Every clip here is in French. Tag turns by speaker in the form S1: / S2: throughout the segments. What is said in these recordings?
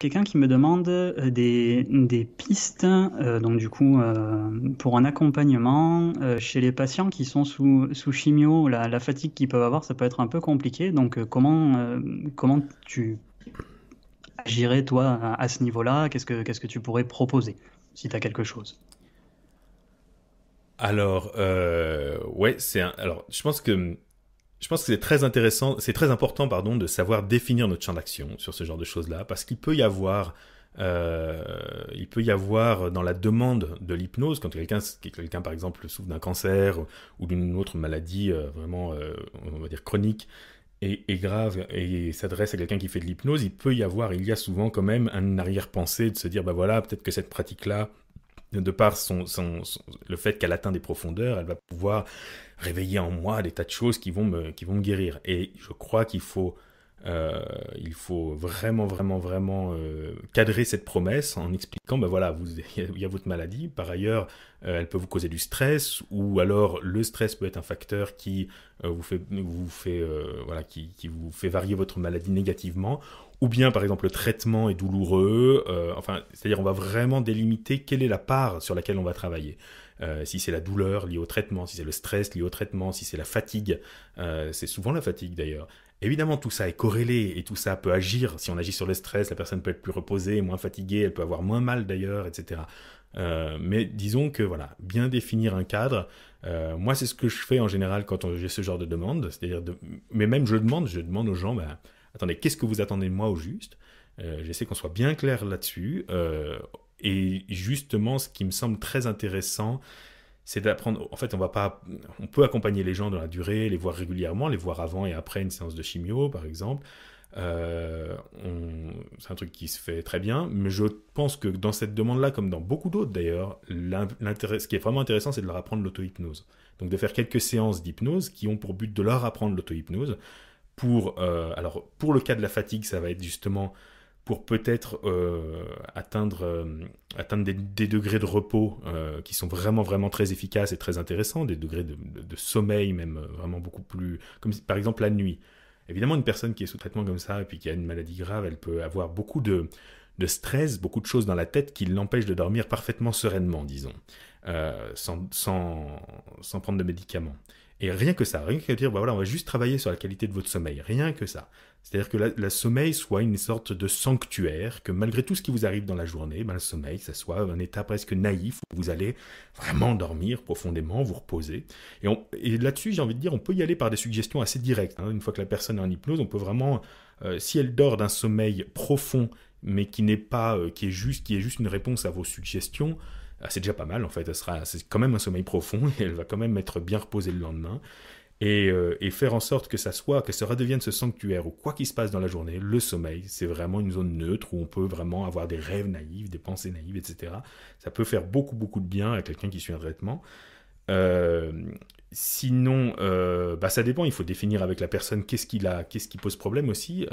S1: Quelqu'un qui me demande euh, des, pistes, euh, donc du coup, euh, pour un accompagnement chez les patients qui sont sous, chimio, la, fatigue qu'ils peuvent avoir, ça peut être un peu compliqué. Donc, comment, comment tu agirais, toi, à, ce niveau-là qu'est-ce que, qu'est-ce que tu pourrais proposer, si tu as quelque chose
S2: Alors, ouais, c'est Alors, je pense que je pense que c'est très intéressant, c'est très important, pardon, de savoir définir notre champ d'action sur ce genre de choses-là, parce qu'il peut y avoir euh, il peut y avoir dans la demande de l'hypnose, quand quelqu'un, quelqu'un par exemple souffre d'un cancer ou d'une autre maladie euh, vraiment, euh, on va dire chronique et, grave, et s'adresse à quelqu'un qui fait de l'hypnose, il peut y avoir, il y a souvent quand même un arrière-pensée de se dire, bah voilà, peut-être que cette pratique-là de par son, le fait qu'elle atteint des profondeurs, elle va pouvoir réveiller en moi des tas de choses qui vont me, qui vont me guérir. Et je crois qu'il faut, euh, il faut vraiment, vraiment, vraiment euh, cadrer cette promesse en expliquant, ben voilà, il y, a votre maladie. Par ailleurs, euh, elle peut vous causer du stress, ou alors le stress peut être un facteur qui vous fait, vous fait, voilà, qui, qui, vous fait varier votre maladie négativement ou bien par exemple le traitement est douloureux, euh, enfin, c'est-à-dire on va vraiment délimiter quelle est la part sur laquelle on va travailler. Euh, si c'est la douleur liée au traitement, si c'est le stress lié au traitement, si c'est la fatigue, euh, c'est souvent la fatigue d'ailleurs. Évidemment, tout ça est corrélé et tout ça peut agir. Si on agit sur le stress, la personne peut être plus reposée, moins fatiguée, elle peut avoir moins mal d'ailleurs, etc. Euh, mais disons que voilà, bien définir un cadre. Euh, moi, c'est ce que je fais en général quand j'ai ce genre de demande, c'est-à-dire, de, mais même je demande, je demande aux gens, bah, attendez, qu'est-ce que vous attendez de moi au juste euh, J'essaie qu'on soit bien clair là-dessus. Euh, et justement, ce qui me semble très intéressant, c'est d'apprendre. En fait, on va pas, on peut accompagner les gens dans la durée, les voir régulièrement, les voir avant et après une séance de chimio, par exemple. Euh, c'est un truc qui se fait très bien, mais je pense que dans cette demande-là, comme dans beaucoup d'autres d'ailleurs, ce qui est vraiment intéressant, c'est de leur apprendre l'auto-hypnose. Donc de faire quelques séances d'hypnose qui ont pour but de leur apprendre l'auto-hypnose, pour, euh, alors, pour le cas de la fatigue, ça va être justement pour peut-être euh, atteindre, euh, des, degrés de repos qui sont vraiment vraiment très efficaces et très intéressants, des degrés de, sommeil même vraiment beaucoup plus, comme par exemple la nuit. Évidemment, une personne qui est sous traitement comme ça et puis qui a une maladie grave, elle peut avoir beaucoup de stress, beaucoup de choses dans la tête qui l'empêchent de dormir parfaitement sereinement, disons. Euh, sans, prendre de médicaments. Et rien que ça, rien que dire, bah voilà, on va juste travailler sur la qualité de votre sommeil, rien que ça. C'est-à-dire que le sommeil soit une sorte de sanctuaire, que malgré tout ce qui vous arrive dans la journée, ben, le sommeil, ça soit un état presque naïf, où vous allez vraiment dormir profondément, vous reposer. Et, là-dessus, j'ai envie de dire, on peut y aller par des suggestions assez directes. Hein. Une fois que la personne est en hypnose, on peut vraiment, euh, si elle dort d'un sommeil profond, mais qui n'est pas, euh, qui est juste, qui est juste une réponse à vos suggestions, ah, c'est déjà pas mal en fait. sera, c'est quand même un sommeil profond et elle va quand même être bien reposée le lendemain. Euh, et, faire en sorte que ça soit, que ça redevienne ce sanctuaire ou quoi qu'il se passe dans la journée, le sommeil, c'est vraiment une zone neutre où on peut vraiment avoir des rêves naïfs, des pensées naïves, etc. Ça peut faire beaucoup, beaucoup de bien à quelqu'un qui suit un traitement. Euh, sinon, euh, bah ça dépend, il faut définir avec la personne qu'est-ce qu'il a, qu'est-ce qui pose problème aussi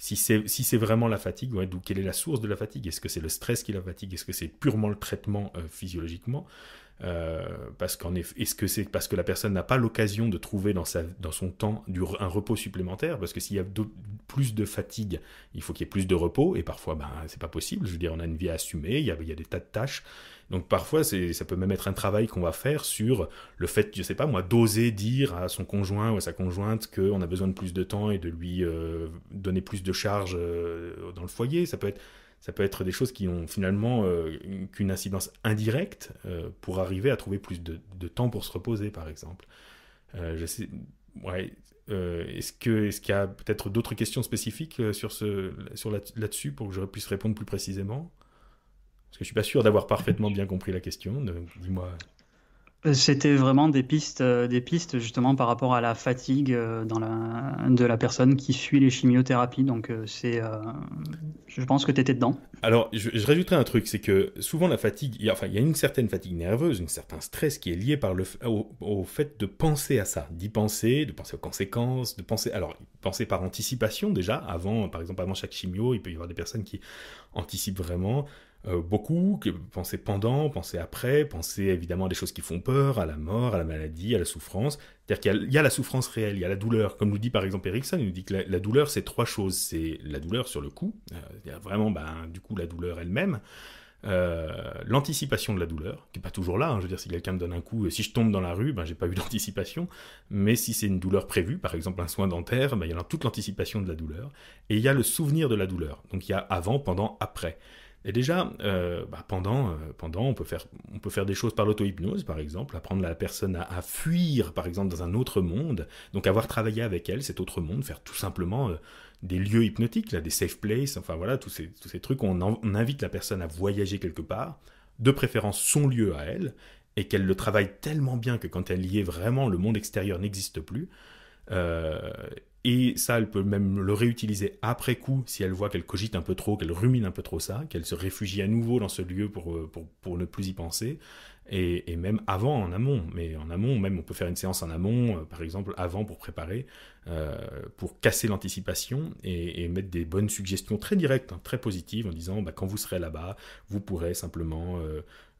S2: si c'est si vraiment la fatigue, ouais, quelle est la source de la fatigue Est-ce que c'est le stress qui la fatigue Est-ce que c'est purement le traitement euh, physiologiquement euh, Parce qu'en est-ce que c'est parce que la personne n'a pas l'occasion de trouver dans sa dans son temps du, un repos supplémentaire Parce que s'il y a plus de fatigue, il faut qu'il y ait plus de repos et parfois ben c'est pas possible. Je veux dire, on a une vie à assumer, il y a, il y a des tas de tâches donc parfois, ça peut même être un travail qu'on va faire sur le fait, je sais pas moi, d'oser dire à son conjoint ou à sa conjointe qu'on a besoin de plus de temps et de lui euh, donner plus de charges euh, dans le foyer. Ça peut être ça peut être des choses qui ont finalement euh, qu'une incidence indirecte pour arriver à trouver plus de, temps pour se reposer, par exemple. je sais, ouais, est-ce que est-ce qu'il y a peut-être d'autres questions spécifiques sur ce sur là-dessus pour que je puisse répondre plus précisément parce que je suis pas sûr d'avoir parfaitement bien compris la question. Dis-moi.
S1: Euh, c'était vraiment des pistes, euh, des pistes justement par rapport à la fatigue euh, de la personne qui suit les chimiothérapies. Donc c'est, je pense que tu étais dedans.
S2: Alors je, je un truc, c'est que souvent la fatigue, enfin il y a une certaine fatigue nerveuse, une certain stress qui est lié par le, au, au fait de penser à ça, d'y penser, de penser aux conséquences, de penser, alors penser par anticipation déjà. Avant, par exemple avant chaque chimio, il peut y avoir des personnes qui anticipent vraiment euh, beaucoup, penser pendant, penser après, penser évidemment à des choses qui font peur, à la mort, à la maladie, à la souffrance. C'est-à-dire qu'il y, a la souffrance réelle, il y a la douleur. Comme nous dit par exemple Erickson, il nous dit que la, douleur, c'est trois choses. C'est la douleur sur le coup, euh, il y a vraiment ben, du coup la douleur elle-même. Euh, l'anticipation de la douleur, qui n'est pas toujours là, hein. je veux dire, si quelqu'un me donne un coup, si je tombe dans la rue, ben j'ai pas eu d'anticipation, mais si c'est une douleur prévue, par exemple un soin dentaire, ben, il y a toute l'anticipation de la douleur, et il y a le souvenir de la douleur, donc il y a avant, pendant, après. Et déjà, euh, bah, pendant, euh, pendant on, peut faire, on peut faire des choses par l'auto-hypnose, par exemple, apprendre la personne à, fuir, par exemple, dans un autre monde. Donc avoir travaillé avec elle, cet autre monde, faire tout simplement euh, des lieux hypnotiques, des safe places, enfin voilà, tous ces, tous ces trucs on, invite la personne à voyager quelque part, de préférence son lieu à elle, et qu'elle le travaille tellement bien que quand elle y est vraiment, le monde extérieur n'existe plus. Et ça, elle peut même le réutiliser après coup si elle voit qu'elle cogite un peu trop, qu'elle rumine un peu trop ça, qu'elle se réfugie à nouveau dans ce lieu pour, euh, pour, ne plus y penser. Et, même avant, en amont. Mais en amont, même on peut faire une séance en amont, euh, par exemple, avant pour préparer, euh, pour casser l'anticipation et, mettre des bonnes suggestions très directes, hein, très positives, en disant bah, quand vous serez là-bas, vous pourrez simplement.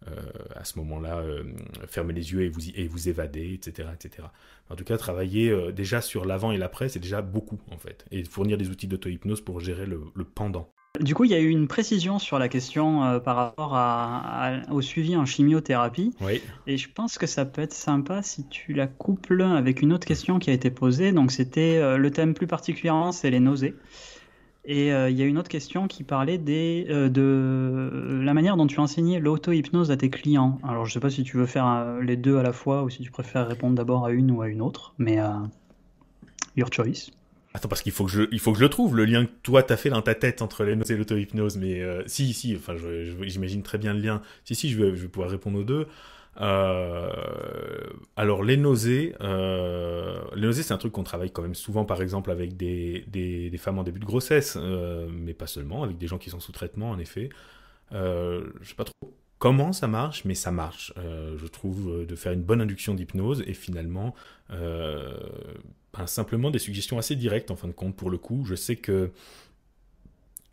S2: Euh, à ce moment-là, euh, fermer les yeux et vous, et vous évader, etc., etc. En tout cas, travailler euh, déjà sur l'avant et l'après, c'est déjà beaucoup, en fait. Et fournir des outils d'auto-hypnose pour gérer le, pendant.
S1: Du coup, il y a eu une précision sur la question par rapport au suivi en chimiothérapie. Et je pense que ça peut être sympa si tu la couples avec une autre question qui a été posée. Donc, c'était le thème plus particulièrement, c'est les nausées. Et euh, il y a une autre question qui parlait des, euh, de la manière dont tu enseignais l'auto-hypnose à tes clients. Alors, je ne sais pas si tu veux faire euh, les deux à la fois ou si tu préfères répondre d'abord à une ou à une autre, mais
S2: your choice. Attends, parce qu'il faut, que je, il faut que je le trouve, le lien que toi t'as fait dans ta tête entre l'hypnose et l'auto-hypnose. Mais si, si, enfin, j'imagine très bien le lien. Si, si, je je vais pouvoir répondre aux deux. Euh, alors les nausées, euh, les nausées c'est un truc qu'on travaille quand même souvent par exemple avec des, femmes en début de grossesse, euh, mais pas seulement, avec des gens qui sont sous traitement en effet. je sais pas trop comment ça marche, mais ça marche. je trouve de faire une bonne induction d'hypnose et finalement ben, simplement des suggestions assez directes en fin de compte pour le coup. Je sais que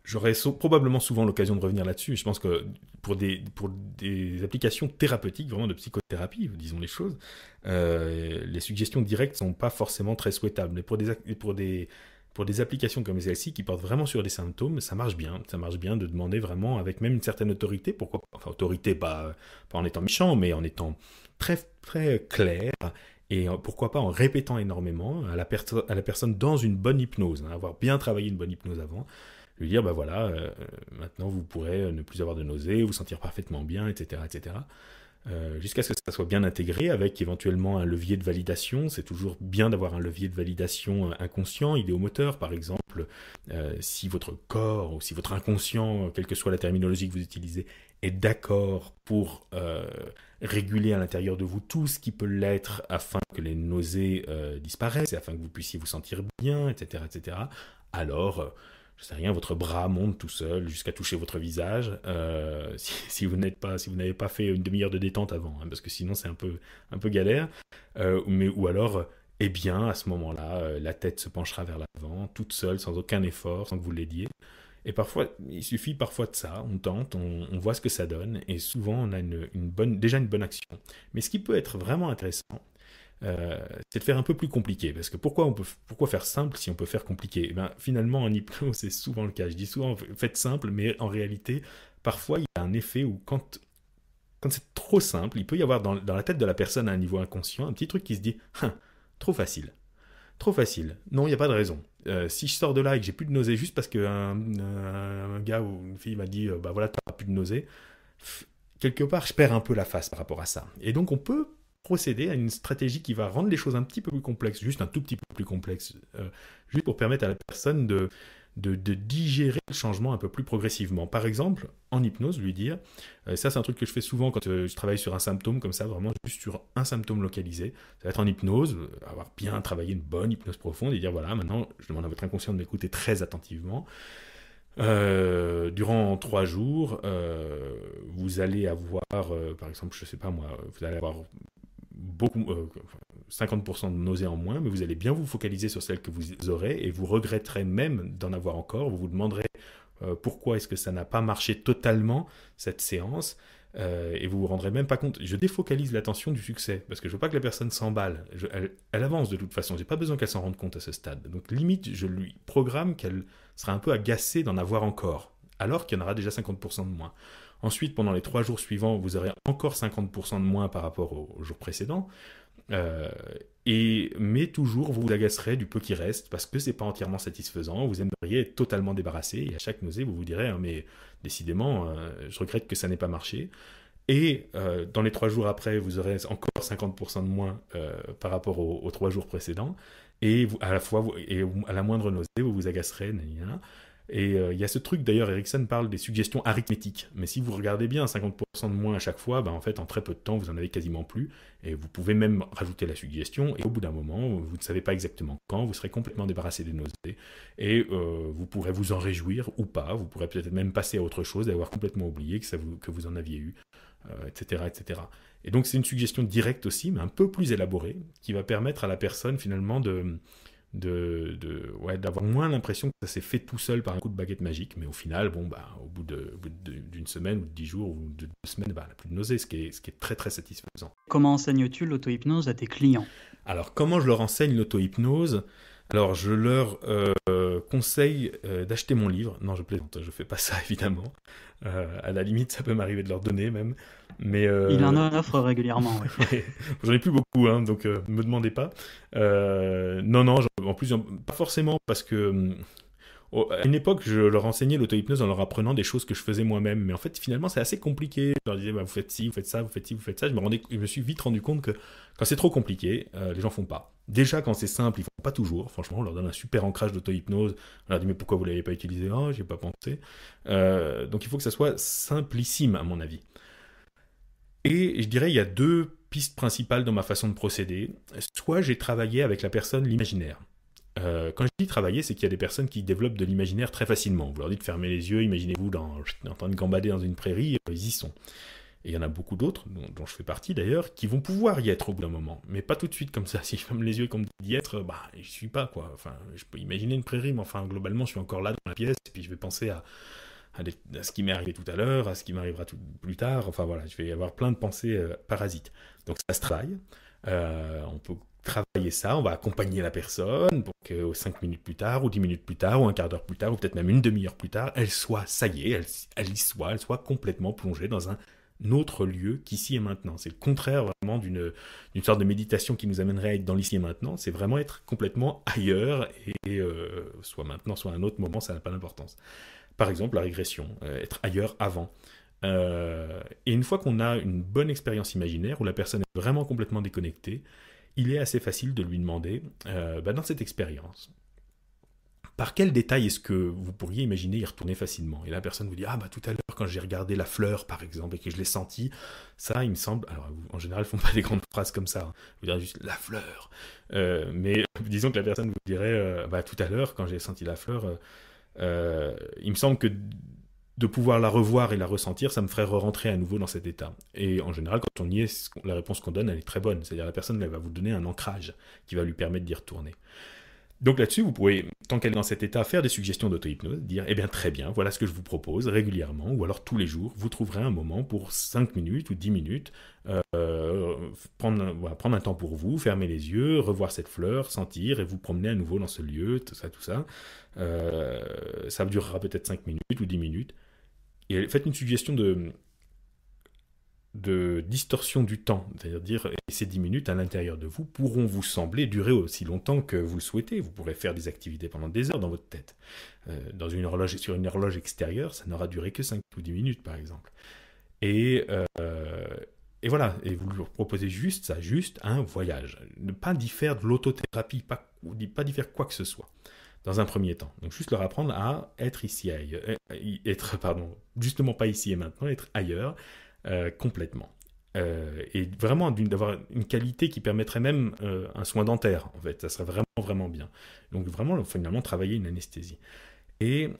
S2: J'aurai probablement souvent l'occasion de revenir là-dessus. Je pense que pour des, des applications thérapeutiques, vraiment de psychothérapie, disons les choses, euh, les suggestions directes sont pas forcément très souhaitables. Mais pour des, pour des, pour des applications comme celle-ci qui portent vraiment sur des symptômes, ça marche bien. Ça marche bien de demander vraiment avec même une certaine autorité, pourquoi Enfin, autorité, pas, en étant méchant, mais en étant très, très clair et pourquoi pas en répétant énormément à la, personne dans une bonne hypnose, hein, avoir bien travaillé une bonne hypnose avant, lui dire, bah voilà, euh, maintenant vous pourrez ne plus avoir de nausées, vous sentir parfaitement bien, etc. etc. Euh, jusqu'à ce que ça soit bien intégré avec éventuellement un levier de validation. C'est toujours bien d'avoir un levier de validation euh, inconscient, idéomoteur par exemple. si votre corps ou si votre inconscient, quelle que soit la terminologie que vous utilisez, est d'accord pour réguler à l'intérieur de vous tout ce qui peut l'être afin que les nausées disparaissent et afin que vous puissiez vous sentir bien, etc., etc., alors je sais rien, votre bras monte tout seul jusqu'à toucher votre visage, euh, si, vous n'êtes pas, si vous n'avez pas fait une demi-heure de détente avant, hein, parce que sinon c'est un peu, un peu galère. Euh, mais ou alors, euh, eh bien, à ce moment-là, la tête se penchera vers l'avant, toute seule, sans aucun effort, sans que vous l'aidiez. Et parfois, il suffit parfois de ça, on tente, on, voit ce que ça donne, et souvent on a une bonne, déjà une bonne action. Mais ce qui peut être vraiment intéressant, euh, c'est de faire un peu plus compliqué. Parce que pourquoi, on peut, pourquoi faire simple si on peut faire compliqué eh ben, Finalement, en hypnose, c'est souvent le cas. Je dis souvent, faites simple, mais en réalité, parfois, il y a un effet où quand, quand c'est trop simple, il peut y avoir dans, la tête de la personne à un niveau inconscient un petit truc qui se dit hein, trop facile. Trop facile. Non, il n'y a pas de raison. Euh, si je sors de là et que j'ai plus de nausée juste parce qu'un un, gars ou une fille m'a dit, euh, bah voilà, tu n'as plus de nausée, quelque part, je perds un peu la face par rapport à ça. Et donc, on peut procéder à une stratégie qui va rendre les choses un petit peu plus complexes, juste un tout petit peu plus complexes, euh, juste pour permettre à la personne de, de, digérer le changement un peu plus progressivement. Par exemple, en hypnose, lui dire, euh, ça c'est un truc que je fais souvent quand euh, je travaille sur un symptôme comme ça, vraiment juste sur un symptôme localisé, ça va être en hypnose, avoir bien travaillé une bonne hypnose profonde et dire, voilà, maintenant je demande à votre inconscient de m'écouter très attentivement. durant trois jours, vous allez avoir, par exemple, je sais pas moi, vous allez avoir beaucoup, 50% euh, de nausées en moins, mais vous allez bien vous focaliser sur celles que vous aurez et vous regretterez même d'en avoir encore. Vous vous demanderez euh, pourquoi est-ce que ça n'a pas marché totalement cette séance euh, et vous vous rendrez même pas compte. Je défocalise l'attention du succès parce que je veux pas que la personne s'emballe. Elle, avance de toute façon. J'ai pas besoin qu'elle s'en rende compte à ce stade. Donc limite, je lui programme qu'elle sera un peu agacée d'en avoir encore, alors qu'il y en aura déjà 50% de moins. Ensuite, pendant les trois jours suivants, vous aurez encore 50% de moins par rapport aux jours précédents. Euh, et, mais toujours, vous vous agacerez du peu qui reste parce que c'est pas entièrement satisfaisant. Vous aimeriez être totalement débarrassé et à chaque nausée, vous vous direz, hein, mais décidément, euh, je regrette que ça n'ait pas marché. Et euh, dans les trois jours après, vous aurez encore 50% de moins par rapport aux, trois jours précédents. Et à la fois, et à la moindre nausée, vous vous agacerez. Et euh, il y a ce truc, d'ailleurs, Ericsson parle des suggestions arithmétiques. Mais si vous regardez bien, 50% de moins à chaque fois, bah, en fait, en très peu de temps, vous en avez quasiment plus. Et vous pouvez même rajouter la suggestion. Et au bout d'un moment, vous ne savez pas exactement quand, vous serez complètement débarrassé des nausées. Et euh, vous pourrez vous en réjouir ou pas. Vous pourrez peut-être même passer à autre chose, d'avoir complètement oublié que, ça vous, que vous en aviez eu, etc., euh, etc. Et donc, c'est une suggestion directe aussi, mais un peu plus élaborée, qui va permettre à la personne, finalement, de de, de d'avoir moins l'impression que ça s'est fait tout seul par un coup de baguette magique. Mais au final, bon, bah, au bout, d'une semaine ou de dix jours ou de deux semaines, bah, la n'a plus de nausée, ce qui est, ce qui est très très satisfaisant. Comment enseignes-tu l'auto-hypnose à tes clients Alors, comment je leur enseigne l'auto-hypnose alors, je leur euh, conseille euh, d'acheter mon livre. Non, je plaisante, je fais pas ça évidemment. Euh, à la limite, ça peut m'arriver de leur donner même. Mais il en offre régulièrement. j'en ai plus beaucoup, hein, donc ne me demandez pas. non, non, en plus, pas forcément parce que hum, à une époque, je leur enseignais l'auto-hypnose en leur apprenant des choses que je faisais moi-même. Mais en fait, finalement, c'est assez compliqué. Je leur disais, bah, vous faites ci, vous faites ça, vous faites ci, vous faites ça. Je me, rendais, je me suis vite rendu compte que quand c'est trop compliqué, euh, les gens font pas. Déjà, quand c'est simple, ils font pas toujours. Franchement, on leur donne un super ancrage d'auto-hypnose. On leur dit, mais pourquoi vous l'avez pas utilisé oh, ah, j'ai pas pensé. Euh, donc, il faut que ça soit simplissime, à mon avis. Et je dirais, il y a deux pistes principales dans ma façon de procéder. Soit j'ai travaillé avec la personne l'imaginaire. Euh, quand je dis travailler, c'est qu'il y a des personnes qui développent de l'imaginaire très facilement. Vous leur dites fermez les yeux, imaginez-vous dans, en train de gambader dans une prairie, euh, ils y sont. Et il y en a beaucoup d'autres, dont, je fais partie d'ailleurs, qui vont pouvoir y être au bout d'un moment. Mais pas tout de suite comme ça. Si je ferme les yeux et qu'on me dit d'y être, bah, je suis pas quoi. Enfin, je peux imaginer une prairie, mais enfin, globalement, je suis encore là dans la pièce, et puis je vais penser à, ce qui m'est arrivé tout à l'heure, à ce qui m'arrivera plus tard. Enfin voilà, je vais avoir plein de pensées euh, parasites. Donc ça se travaille. on peut travailler ça, on va accompagner la personne pour que 5 euh, minutes plus tard, ou 10 minutes plus tard, ou un quart d'heure plus tard, ou peut-être même une demi-heure plus tard, elle soit, ça y est, elle, y soit, elle soit complètement plongée dans un autre lieu qu'ici et maintenant. C'est le contraire vraiment d'une sorte de méditation qui nous amènerait à être dans l'ici et maintenant, c'est vraiment être complètement ailleurs, et euh, soit maintenant, soit à un autre moment, ça n'a pas d'importance. Par exemple, la régression, euh, être ailleurs avant. et une fois qu'on a une bonne expérience imaginaire où la personne est vraiment complètement déconnectée, il est assez facile de lui demander, euh, bah, dans cette expérience, par quel détail est-ce que vous pourriez imaginer y retourner facilement Et la personne vous dit, ah bah tout à l'heure quand j'ai regardé la fleur par exemple et que je l'ai senti ça il me semble, alors en général ils font pas des grandes phrases comme ça, hein. vous direz juste la fleur, euh, mais disons que la personne vous dirait, euh, bah tout à l'heure quand j'ai senti la fleur, il me semble que de pouvoir la revoir et la ressentir, ça me ferait rentrer à nouveau dans cet état. Et en général, quand on y est, la réponse qu'on donne, elle est très bonne. C'est-à-dire la personne, elle va vous donner un ancrage qui va lui permettre d'y retourner. Donc là-dessus, vous pouvez, tant qu'elle est dans cet état, faire des suggestions d'auto-hypnose, dire Eh bien, très bien, voilà ce que je vous propose régulièrement, ou alors tous les jours, vous trouverez un moment pour 5 minutes ou 10 minutes, euh, prendre, prendre un temps pour vous, fermer les yeux, revoir cette fleur, sentir et vous promener à nouveau dans ce lieu, tout ça, tout ça. Euh, ça durera peut-être 5 minutes ou 10 minutes. Et faites une suggestion de, de distorsion du temps, c'est-à-dire ces 10 minutes à l'intérieur de vous pourront vous sembler durer aussi longtemps que vous le souhaitez. Vous pourrez faire des activités pendant des heures dans votre tête. Euh, dans une horloge, sur une horloge extérieure, ça n'aura duré que 5 ou 10 minutes, par exemple. Et, euh, et voilà, et vous lui proposez juste ça, juste un voyage. Ne pas diffère de l'autothérapie, pas, pas faire quoi que ce soit dans un premier temps. Donc juste leur apprendre à être ici, ailleurs, euh, être, pardon, justement pas ici et maintenant, être ailleurs euh, complètement. Euh, et vraiment d'avoir une qualité qui permettrait même un soin dentaire, en fait. Ça serait vraiment, vraiment bien. Donc vraiment, finalement, travailler une anesthésie. Et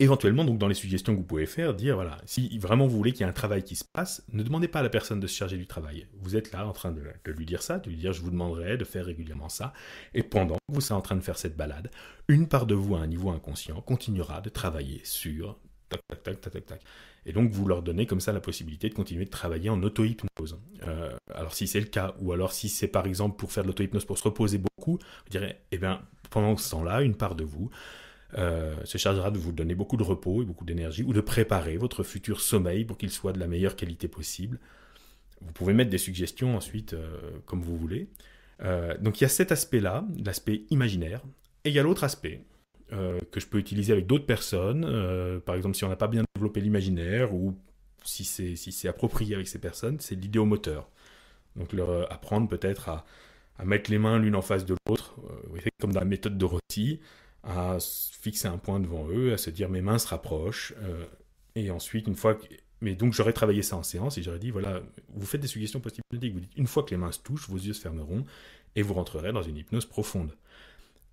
S2: éventuellement, donc dans les suggestions que vous pouvez faire, dire voilà, si vraiment vous voulez qu'il y ait un travail qui se passe, ne demandez pas à la personne de se charger du travail. Vous êtes là en train de, lui dire ça, de lui dire je vous demanderai de faire régulièrement ça. Et pendant que vous êtes en train de faire cette balade, une part de vous à un niveau inconscient continuera de travailler sur tac, tac, tac, tac, tac, Et donc, vous leur donnez comme ça la possibilité de continuer de travailler en auto-hypnose. Euh, alors, si c'est le cas, ou alors si c'est par exemple pour faire de l'auto-hypnose pour se reposer beaucoup, vous direz, eh bien, pendant ce temps-là, une part de vous se chargera de vous donner beaucoup de repos et beaucoup d'énergie, ou de préparer votre futur sommeil pour qu'il soit de la meilleure qualité possible. Vous pouvez mettre des suggestions ensuite euh, comme vous voulez. Euh, donc il y a cet aspect-là, l'aspect imaginaire, et il y a l'autre aspect euh, que je peux utiliser avec d'autres personnes. par exemple, si on n'a pas bien développé l'imaginaire ou si c'est si approprié avec ces personnes, c'est l'idéomoteur. Donc leur apprendre peut-être à, mettre les mains l'une en face de l'autre, comme dans la méthode de Rossi, à fixer un point devant eux, à se dire mes mains se rapprochent. Euh, et ensuite, une fois que... Mais donc j'aurais travaillé ça en séance et j'aurais dit, voilà, vous faites des suggestions post-hypnotiques, vous dites, une fois que les mains se touchent, vos yeux se fermeront et vous rentrerez dans une hypnose profonde.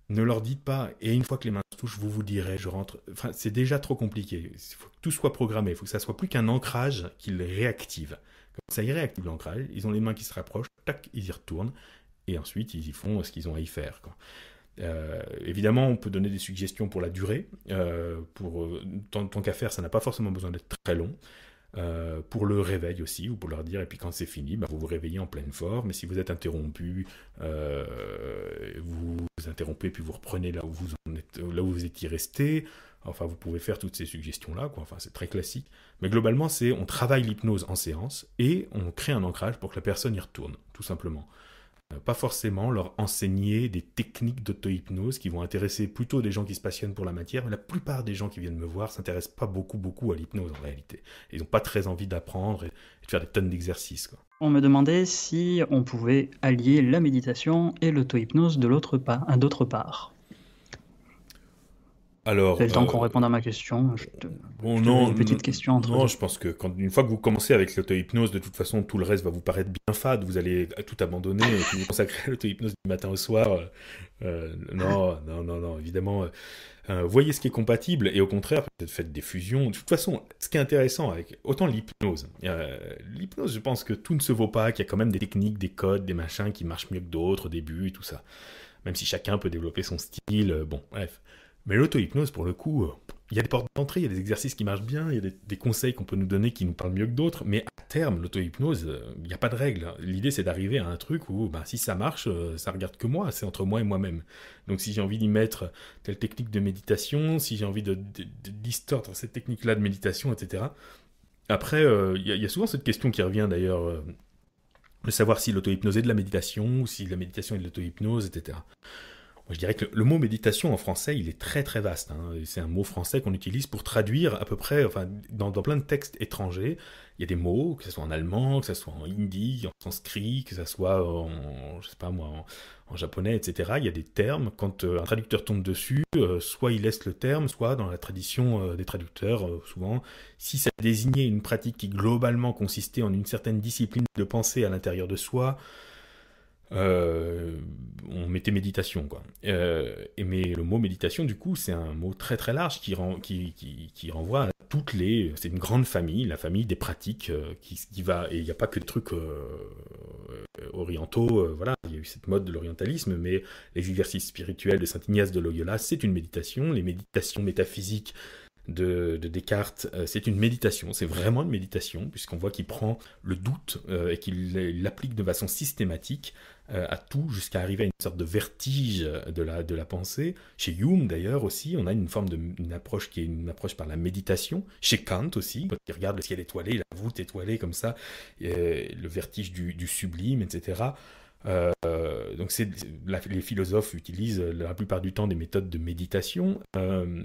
S2: Ne leur dites pas, et une fois que les mains se touchent, vous vous direz, je rentre. Enfin, c'est déjà trop compliqué. Il faut que tout soit programmé. Il faut que ça soit plus qu'un ancrage qu'ils réactive. Comme ça, ils réactivent l'ancrage. Ils ont les mains qui se rapprochent, tac, ils y retournent. Et ensuite, ils y font ce qu'ils ont à y faire. Quoi. Euh, évidemment, on peut donner des suggestions pour la durée. Euh, pour, euh, tant, qu'à faire, ça n'a pas forcément besoin d'être très long. pour le réveil aussi, ou pour leur dire, et puis quand c'est fini, bah, vous vous réveillez en pleine forme, et si vous êtes interrompu, vous vous interrompez, puis vous reprenez là où vous, êtes, là où vous étiez resté. Enfin, vous pouvez faire toutes ces suggestions-là, quoi. Enfin, c'est très classique. Mais globalement, c'est on travaille l'hypnose en séance et on crée un ancrage pour que la personne y retourne, tout simplement. Euh, pas forcément leur enseigner des techniques d'auto-hypnose qui vont intéresser plutôt des gens qui se passionnent pour la matière. mais La plupart des gens qui viennent me voir s'intéressent pas beaucoup, beaucoup à l'hypnose en réalité. Ils n'ont pas très envie d'apprendre et de faire des tonnes d'exercices.
S1: On me demandait si on pouvait allier la méditation et l'auto-hypnose de l'autre d'autre part
S2: alors, c'est le temps euh, qu'on
S1: réponde à ma question.
S2: bon, non, une petite question entre Non, je pense que quand, une fois que vous commencez avec l'auto-hypnose, de toute façon, tout le reste va vous paraître bien fade. Vous allez tout abandonner et vous consacrer à l'auto-hypnose du matin au soir. Euh, euh, non, non, non, non, évidemment. voyez ce qui est compatible et au contraire, peut-être faites des fusions. De toute façon, ce qui est intéressant avec autant l'hypnose. l'hypnose, je pense que tout ne se vaut pas, qu'il y a quand même des techniques, des codes, des machins qui marchent mieux que d'autres au début et tout ça. Même si chacun peut développer son style, bon, bref. Mais l'auto-hypnose, pour le coup, euh, il y a des portes d'entrée, il y a des exercices qui marchent bien, il y a des, conseils qu'on peut nous donner qui nous parlent mieux que d'autres, mais à terme, l'auto-hypnose, euh, il n'y a pas de règle. L'idée, c'est d'arriver à un truc où, ben, si ça marche, euh, ça regarde que moi, c'est entre moi et moi-même. Donc, si j'ai envie d'y mettre telle technique de méditation, si j'ai envie de, de, distordre cette technique-là de méditation, etc. Après, il y, a souvent cette question qui revient d'ailleurs, de savoir si l'auto-hypnose est de la méditation, ou si la méditation est de l'auto-hypnose, etc je dirais que le mot méditation en français, il est très très vaste. Hein. C'est un mot français qu'on utilise pour traduire à peu près, enfin, dans, plein de textes étrangers, il y a des mots, que ce soit en allemand, que ce soit en hindi, en sanskrit, que ce soit je sais pas moi, en japonais, etc. Il y a des termes. Quand euh, un traducteur tombe dessus, euh, soit il laisse le terme, soit dans la tradition euh, des traducteurs, souvent, si ça désignait une pratique qui globalement consistait en une certaine discipline de pensée à l'intérieur de soi, euh, on mettait méditation, quoi. Euh, et mais le mot méditation, du coup, c'est un mot très très large qui, renvoie à toutes les. C'est une grande famille, la famille des pratiques euh, qui, va. Et il n'y a pas que des trucs orientaux, voilà. Il y a eu cette mode de l'orientalisme, mais les exercices spirituels de Saint Ignace de Loyola, c'est une méditation. Les méditations métaphysiques, de, Descartes, euh, c'est une méditation, c'est vraiment une méditation, puisqu'on voit qu'il prend le doute euh, et qu'il l'applique de façon systématique euh, à tout jusqu'à arriver à une sorte de vertige de la, de la pensée. Chez Hume d'ailleurs aussi, on a une forme d'une approche qui est une approche par la méditation. Chez Kant aussi, quand il regarde le ciel étoilé, la voûte étoilée comme ça, le vertige du sublime, etc. Euh, donc les philosophes utilisent la plupart du temps des méthodes de méditation. Euh,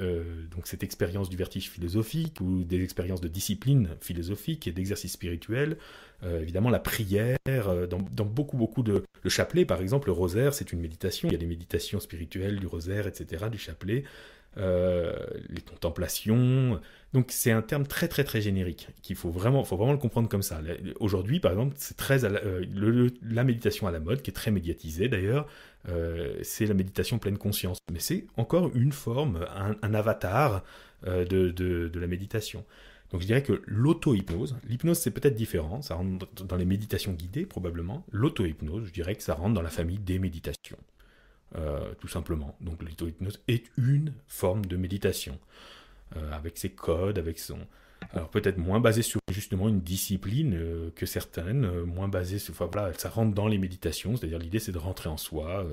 S2: euh, donc cette expérience du vertige philosophique ou des expériences de discipline philosophique et d'exercice spirituel, évidemment la prière, dans, beaucoup beaucoup de le chapelet par exemple, le rosaire c'est une méditation. Il y a des méditations spirituelles du rosaire, etc. Du chapelet. Euh, les contemplations. Donc c'est un terme très très très générique qu'il faut vraiment, le comprendre comme ça. Aujourd'hui, par exemple, c'est très euh, la, méditation à la mode qui est très médiatisée d'ailleurs. Euh, c'est la méditation pleine conscience, mais c'est encore une forme, un, avatar de, de la méditation. Donc je dirais que l'auto-hypnose, l'hypnose c'est peut-être différent, ça rentre dans les méditations guidées probablement, l'auto-hypnose, je dirais que ça rentre dans la famille des méditations. Euh, tout simplement. Donc l'auto-hypnose est une forme de méditation, euh, avec ses codes, avec son... Alors peut-être moins basé sur justement une discipline euh, que certaines, moins basée sur... voilà, ça rentre dans les méditations, c'est-à-dire l'idée c'est de rentrer en soi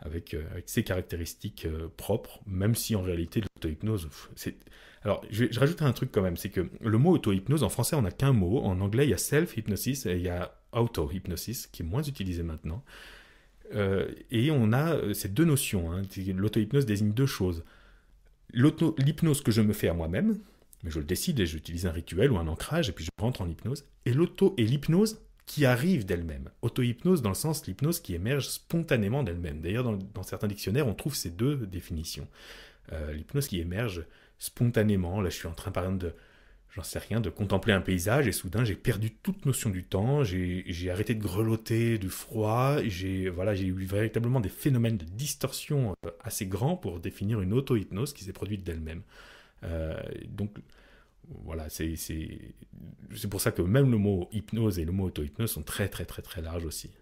S2: avec, ses caractéristiques propres, même si en réalité l'auto-hypnose... C'est... Alors je, je un truc quand même, c'est que le mot auto-hypnose, en français on n'a qu'un mot, en anglais il y a self-hypnosis et il y a auto-hypnosis qui est moins utilisé maintenant. Euh, et on a euh, ces deux notions. Hein. L'auto-hypnose désigne deux choses. L'hypnose que je me fais à moi-même, mais je le décide et j'utilise un rituel ou un ancrage et puis je rentre en hypnose. Et l'auto et l'hypnose qui arrive d'elle-même. Auto-hypnose dans le sens l'hypnose qui émerge spontanément d'elle-même. D'ailleurs, dans, certains dictionnaires, on trouve ces deux définitions. Euh, l'hypnose qui émerge spontanément. Là, je suis en train, par exemple, de, j'en sais rien, de contempler un paysage et soudain j'ai perdu toute notion du temps, j'ai arrêté de grelotter du froid, j'ai voilà, eu véritablement des phénomènes de distorsion euh, assez grands pour définir une auto-hypnose qui s'est produite d'elle-même. Euh, donc voilà, c'est pour ça que même le mot hypnose et le mot auto-hypnose sont très très très très larges aussi.